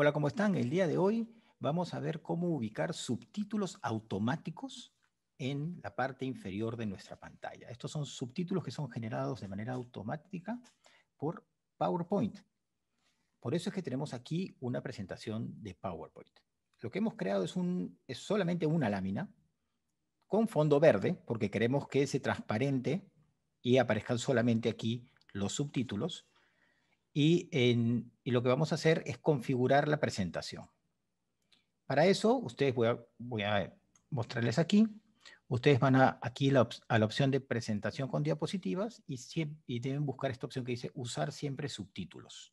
Hola, ¿cómo están? El día de hoy vamos a ver cómo ubicar subtítulos automáticos en la parte inferior de nuestra pantalla. Estos son subtítulos que son generados de manera automática por PowerPoint. Por eso es que tenemos aquí una presentación de PowerPoint. Lo que hemos creado es, un, solamente una lámina con fondo verde, porque queremos que sea transparente y aparezcan solamente aquí los subtítulos y, lo que vamos a hacer es configurar la presentación. Para eso, ustedes voy a, mostrarles aquí. Ustedes van a, aquí a la opción de presentación con diapositivas y, y deben buscar esta opción que dice usar siempre subtítulos.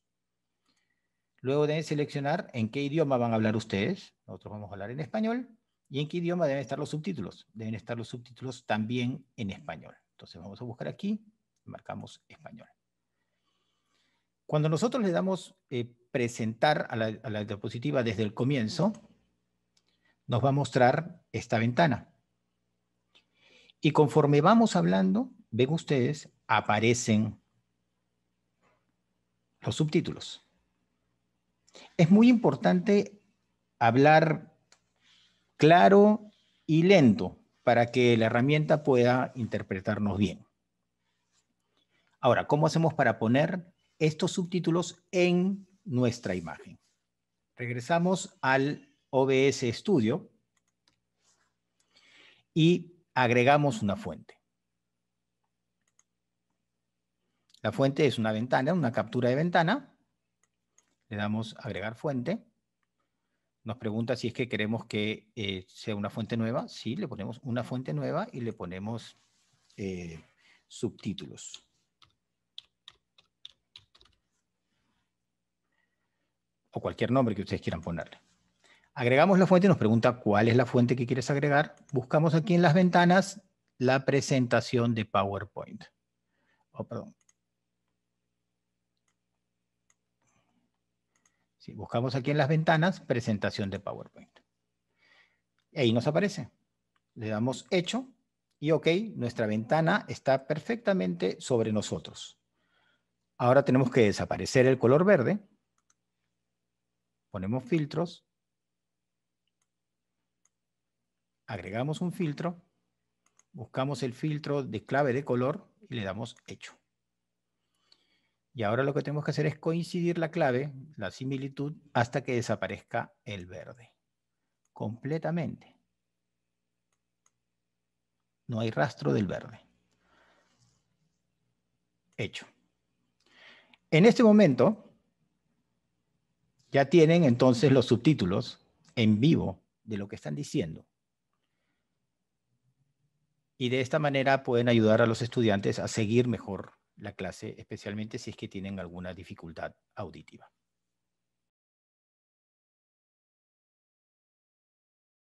Luego deben seleccionar en qué idioma van a hablar ustedes. Nosotros vamos a hablar en español. ¿Y en qué idioma deben estar los subtítulos? Deben estar los subtítulos también en español. Entonces vamos a buscar aquí, marcamos español. Cuando nosotros le damos eh, presentar a la, a la diapositiva desde el comienzo, nos va a mostrar esta ventana. Y conforme vamos hablando, ven ustedes, aparecen los subtítulos. Es muy importante hablar claro y lento para que la herramienta pueda interpretarnos bien. Ahora, ¿cómo hacemos para poner estos subtítulos en nuestra imagen. Regresamos al OBS Studio y agregamos una fuente. La fuente es una ventana, una captura de ventana. Le damos agregar fuente. Nos pregunta si es que queremos que eh, sea una fuente nueva. Sí, le ponemos una fuente nueva y le ponemos eh, subtítulos. o cualquier nombre que ustedes quieran ponerle. Agregamos la fuente, nos pregunta cuál es la fuente que quieres agregar. Buscamos aquí en las ventanas la presentación de PowerPoint. Oh, perdón. buscamos aquí en las ventanas presentación de PowerPoint. ahí nos aparece. Le damos hecho y OK, nuestra ventana está perfectamente sobre nosotros. Ahora tenemos que desaparecer el color verde Ponemos filtros. Agregamos un filtro. Buscamos el filtro de clave de color y le damos hecho. Y ahora lo que tenemos que hacer es coincidir la clave, la similitud, hasta que desaparezca el verde. Completamente. No hay rastro del verde. Hecho. En este momento, ya tienen entonces los subtítulos en vivo de lo que están diciendo. Y de esta manera pueden ayudar a los estudiantes a seguir mejor la clase, especialmente si es que tienen alguna dificultad auditiva.